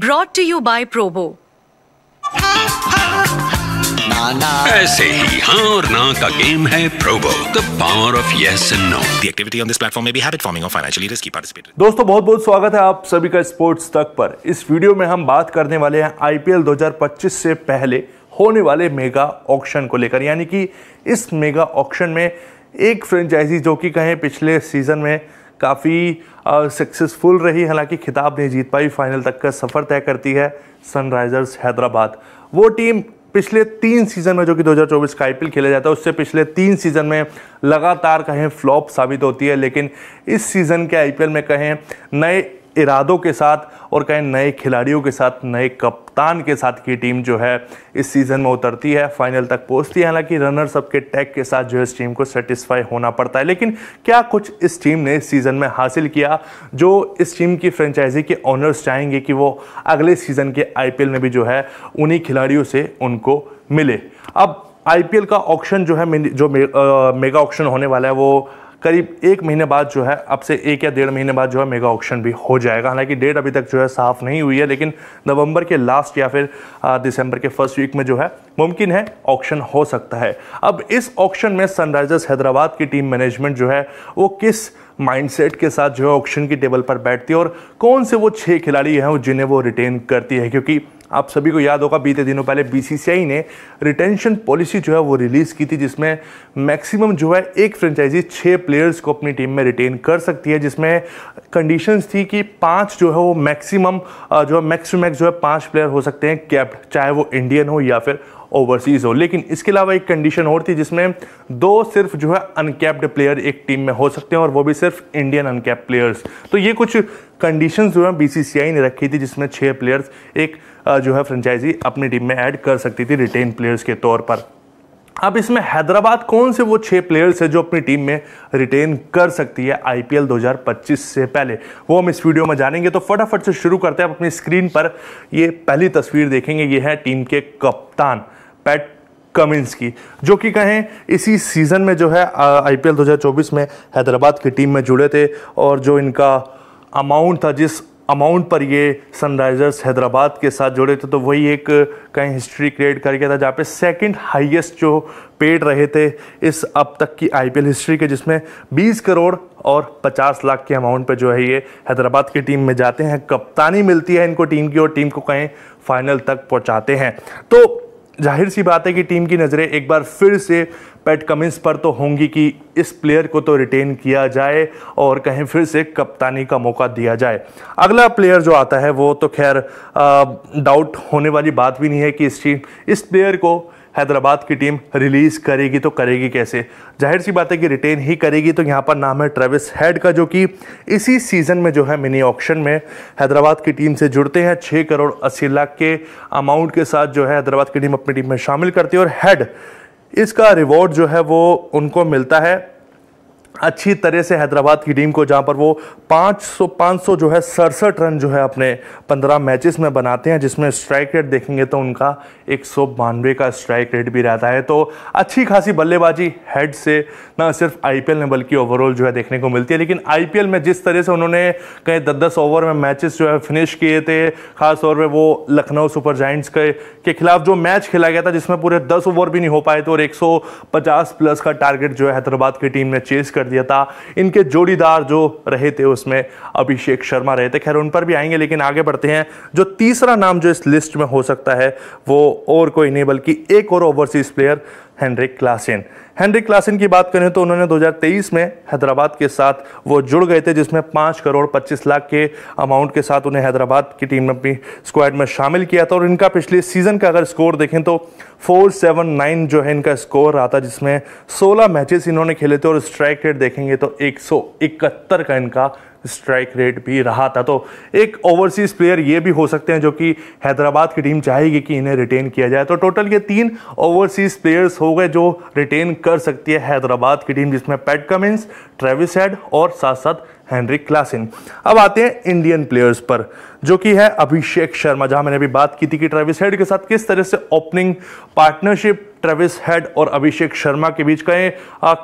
broad to you by Probo ऐसे ही हाँ और ना का गेम है Probo the power of yes and no the activity on this platform में be habit forming of financially risky participate दोस्तों बहुत-बहुत स्वागत है आप सभी का स्पोर्ट्स तक पर इस वीडियो में हम बात करने वाले हैं आईपीएल 2025 से पहले होने वाले मेगा ऑक्शन को लेकर यानी कि इस मेगा ऑक्शन में एक फ्रेंचाइजी जो कि कहें पिछले सीजन में काफ़ी सक्सेसफुल रही हालांकि खिताब नहीं जीत पाई फाइनल तक का सफ़र तय करती है सनराइजर्स हैदराबाद वो टीम पिछले तीन सीज़न में जो कि 2024 का आई खेला जाता है उससे पिछले तीन सीज़न में लगातार कहें फ्लॉप साबित होती है लेकिन इस सीज़न के आईपीएल में कहें नए इरादों के साथ और कहीं नए खिलाड़ियों के साथ नए कप्तान के साथ की टीम जो है इस सीज़न में उतरती है फाइनल तक पहुंचती है हालांकि रनर्स अप के टैग के साथ जो है इस टीम को सेटिस्फाई होना पड़ता है लेकिन क्या कुछ इस टीम ने इस सीज़न में हासिल किया जो इस टीम की फ्रेंचाइजी के ऑनर्स चाहेंगे कि वो अगले सीज़न के आई में भी जो है उन्हीं खिलाड़ियों से उनको मिले अब आई का ऑप्शन जो है जो मे, आ, मेगा ऑप्शन होने वाला है वो करीब एक महीने बाद जो है अब से एक या डेढ़ महीने बाद जो है मेगा ऑक्शन भी हो जाएगा हालांकि डेट अभी तक जो है साफ नहीं हुई है लेकिन नवंबर के लास्ट या फिर दिसंबर के फर्स्ट वीक में जो है मुमकिन है ऑक्शन हो सकता है अब इस ऑक्शन में सनराइजर्स हैदराबाद की टीम मैनेजमेंट जो है वो किस माइंडसेट के साथ जो है ऑक्शन की टेबल पर बैठती है और कौन से वो छः खिलाड़ी हैं जिन्हें वो रिटेन करती है क्योंकि आप सभी को याद होगा बीते दिनों पहले बीसीसीआई ने रिटेंशन पॉलिसी जो है वो रिलीज़ की थी जिसमें मैक्सिमम जो है एक फ्रेंचाइजी छः प्लेयर्स को अपनी टीम में रिटेन कर सकती है जिसमें कंडीशंस थी कि पाँच जो है वो मैक्सिमम जो है मैक्सिमैक्स मैक्स जो है पाँच प्लेयर हो सकते हैं कैप्ट चाहे वो इंडियन हो या फिर ओवरसीज़ हो लेकिन इसके अलावा एक कंडीशन और थी जिसमें दो सिर्फ जो है अनकैप्ड प्लेयर एक टीम में हो सकते हैं और वो भी सिर्फ इंडियन अनकैप्ड प्लेयर्स तो ये कुछ कंडीशन जो है बीसीसीआई ने रखी थी जिसमें छः प्लेयर्स एक जो है फ्रेंचाइजी अपनी टीम में ऐड कर सकती थी रिटेन प्लेयर्स के तौर पर अब इसमें हैदराबाद कौन से वो छः प्लेयर्स है जो अपनी टीम में रिटेन कर सकती है आईपीएल 2025 से पहले वो हम इस वीडियो में जानेंगे तो फटाफट से शुरू करते हैं आप अपनी स्क्रीन पर ये पहली तस्वीर देखेंगे ये है टीम के कप्तान पैट कमिंस की जो कि कहें इसी सीज़न में जो है आईपीएल 2024 में हैदराबाद की टीम में जुड़े थे और जो इनका अमाउंट था जिस अमाउंट पर ये सनराइज़र्स हैदराबाद के साथ जुड़े थे तो वही एक कहीं हिस्ट्री क्रिएट कर गया था जहाँ पे सेकंड हाईएस्ट जो पेड रहे थे इस अब तक की आईपीएल हिस्ट्री के जिसमें 20 करोड़ और 50 लाख के अमाउंट पे जो है ये हैदराबाद की टीम में जाते हैं कप्तानी मिलती है इनको टीम की और टीम को कहीं फाइनल तक पहुँचाते हैं तो जाहिर सी बात है कि टीम की नज़रें एक बार फिर से पैट कमिंस पर तो होंगी कि इस प्लेयर को तो रिटेन किया जाए और कहीं फिर से कप्तानी का मौका दिया जाए अगला प्लेयर जो आता है वो तो खैर डाउट होने वाली बात भी नहीं है कि इस टीम इस प्लेयर को हैदराबाद की टीम रिलीज़ करेगी तो करेगी कैसे जाहिर सी बात है कि रिटेन ही करेगी तो यहाँ पर नाम है ट्रेविस हेड का जो कि इसी सीज़न में जो है मिनी ऑक्शन में हैदराबाद की टीम से जुड़ते हैं छः करोड़ अस्सी लाख के अमाउंट के साथ जो है हैदराबाद की टीम अपनी टीम में शामिल करती है और हेड इसका रिवॉर्ड जो है वो उनको मिलता है अच्छी तरह से हैदराबाद की टीम को जहां पर वो 500 500 जो है सड़सठ रन जो है अपने 15 मैचेस में बनाते हैं जिसमें स्ट्राइक रेट देखेंगे तो उनका एक का स्ट्राइक रेट भी रहता है तो अच्छी खासी बल्लेबाजी हेड से ना सिर्फ आई में बल्कि ओवरऑल जो है देखने को मिलती है लेकिन आई में जिस तरह से उन्होंने कहीं दस दस ओवर में मैचेस जो है फिनिश किए थे खासतौर पर वो लखनऊ सुपर जाइंट्स के, के खिलाफ जो मैच खेला गया था जिसमें पूरे दस ओवर भी नहीं हो पाए थे और एक प्लस का टारगेट जो है हैदराबाद की टीम ने चेस कर दिया था इनके जोड़ीदार जो रहे थे उसमें अभिषेक शर्मा रहे थे खैर उन पर भी आएंगे लेकिन आगे बढ़ते हैं जो तीसरा नाम जो इस लिस्ट में हो सकता है वो और कोई नहीं बल्कि एक और overseas player Heinrich Klaasen Heinrich Klaasen की बात करें तो उन्होंने 2023 में हैदराबाद के साथ वो जुड़ गए थे जिसमें पाँच करोड़ पच्चीस लाख के अमाउंट के साथ उन्हें हैदराबाद की टीम में अपनी स्क्वाड में शामिल किया था और इनका पिछले सीज़न का अगर स्कोर देखें तो फोर सेवन नाइन जो है इनका स्कोर रहा था जिसमें सोलह मैचेस इन्होंने खेले थे और स्ट्राइक रेट देखेंगे तो एक का इनका स्ट्राइक रेट भी रहा था तो एक ओवरसीज़ प्लेयर ये भी हो सकते हैं जो कि हैदराबाद की टीम चाहेगी कि इन्हें रिटेन किया जाए तो टोटल ये तीन ओवरसीज़ प्लेयर्स हो गए जो रिटेन कर सकती है हैदराबाद की टीम जिसमें पैट कमिंस ट्रेविस हेड और साथ साथ हैंनरी क्लासिन अब आते हैं इंडियन प्लेयर्स पर जो कि है अभिषेक शर्मा जहां मैंने अभी बात की थी कि ट्रेविस हेड के साथ किस तरह से ओपनिंग पार्टनरशिप ट्रेविस हेड और अभिषेक शर्मा के बीच का ये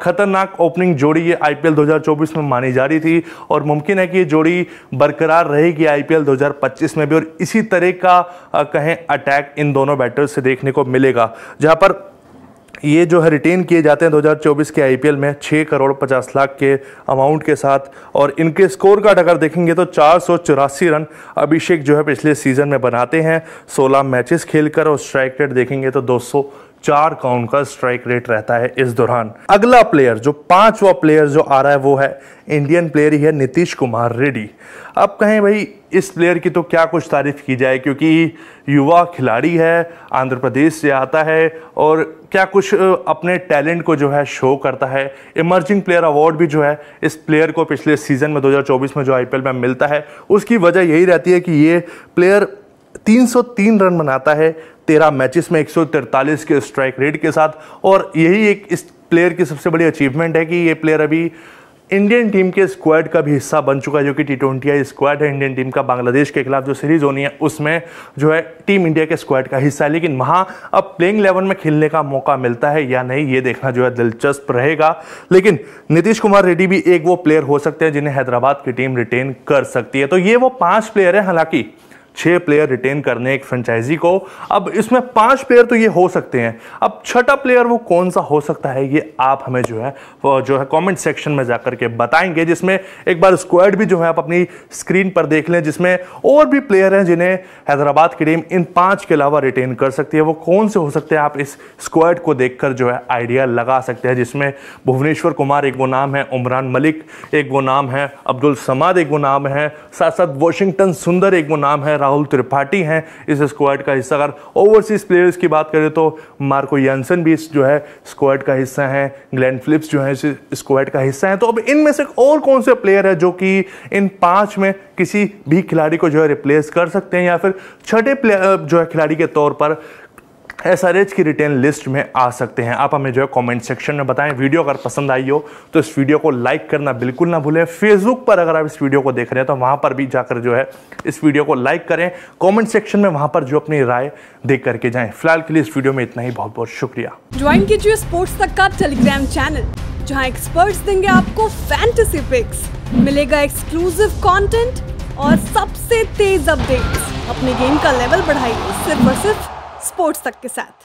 खतरनाक ओपनिंग जोड़ी ये आईपीएल 2024 में मानी जा रही थी और मुमकिन है कि ये जोड़ी बरकरार रहेगी आईपीएल 2025 में भी और इसी तरह का कहें अटैक इन दोनों बैटर्स से देखने को मिलेगा जहां पर ये जो है रिटेन किए जाते हैं 2024 के आईपीएल में 6 करोड़ 50 लाख के अमाउंट के साथ और इनके स्कोर का अगर देखेंगे तो चार रन अभिषेक जो है पिछले सीजन में बनाते हैं 16 मैचेस खेलकर और स्ट्राइक रेट देखेंगे तो दो चार काउंट का स्ट्राइक रेट रहता है इस दौरान अगला प्लेयर जो पांचवा प्लेयर जो आ रहा है वो है इंडियन प्लेयर ही है नीतीश कुमार रेड्डी अब कहें भाई इस प्लेयर की तो क्या कुछ तारीफ की जाए क्योंकि युवा खिलाड़ी है आंध्र प्रदेश से आता है और क्या कुछ अपने टैलेंट को जो है शो करता है इमर्जिंग प्लेयर अवार्ड भी जो है इस प्लेयर को पिछले सीज़न में 2024 में जो आईपीएल में मिलता है उसकी वजह यही रहती है कि ये प्लेयर 303 रन बनाता है तेरह मैचेस में एक के स्ट्राइक रेट के साथ और यही एक इस प्लेयर की सबसे बड़ी अचीवमेंट है कि ये प्लेयर अभी इंडियन टीम के स्क्वाड का भी हिस्सा बन चुका है जो कि टी ट्वेंटी आई स्क्वाड है इंडियन टीम का बांग्लादेश के खिलाफ जो सीरीज होनी है उसमें जो है टीम इंडिया के स्क्वाड का हिस्सा है लेकिन वहाँ अब प्लेइंग इलेवन में खेलने का मौका मिलता है या नहीं ये देखना जो है दिलचस्प रहेगा लेकिन नीतीश कुमार रेड्डी भी एक वो प्लेयर हो सकते हैं जिन्हें हैदराबाद की टीम रिटेन कर सकती है तो ये वो पाँच प्लेयर हैं हालांकि छह प्लेयर रिटेन करने एक फ्रेंचाइजी को अब इसमें पांच प्लेयर तो ये हो सकते हैं अब छठा प्लेयर वो कौन सा हो सकता है ये आप हमें जो है जो है कमेंट सेक्शन में जाकर के बताएंगे जिसमें एक बार स्क्वाड भी जो है आप अपनी स्क्रीन पर देख लें जिसमें और भी प्लेयर हैं जिन्हें हैदराबाद की टीम इन पांच के अलावा रिटेन कर सकती है वो कौन से हो सकते हैं आप इस स्क्वाड को देख जो है आइडिया लगा सकते हैं जिसमें भुवनेश्वर कुमार एक वो नाम है उमरान मलिक एक वो नाम है अब्दुल समाद एक वो नाम है साथ साथ वॉशिंगटन सुंदर एक वो नाम है राहुल त्रिपाठी हैं इस स्क्वाड का हिस्सा अगर ओवरसीज प्लेयर्स की बात करें तो मार्को यानसन भी इस जो है स्क्वाड का हिस्सा है ग्लैन फिलिप्स जो है स्क्वाड का हिस्सा है तो अब इनमें से और कौन से प्लेयर है जो कि इन पाँच में किसी भी खिलाड़ी को जो है रिप्लेस कर सकते हैं या फिर छठे जो है खिलाड़ी के तौर पर एस आर एच की रिटर्न लिस्ट में आ सकते हैं आप हमें जो है कमेंट सेक्शन में बताएं वीडियो अगर पसंद आई हो तो इस वीडियो को लाइक करना बिल्कुल ना भूलें फेसबुक पर अगर आप इस वीडियो को देख रहे हैं तो वहाँ पर भी जाकर जो है इस वीडियो को लाइक करें कमेंट सेक्शन में वहाँ पर जो अपनी राय देख करके जाए फिलहाल के लिए इस वीडियो में इतना ही बहुत बहुत शुक्रिया ज्वाइन कीजिए स्पोर्ट्स तक का टेलीग्राम चैनल जहाँ एक्सपर्ट देंगे आपको फैंटेसी पिक्स मिलेगा एक्सक्लूसिव कॉन्टेंट और सबसे तेज अपडेट अपने गेम का लेवल बढ़ाइए सिर्फ और सिर्फ स्पोर्ट्स तक के साथ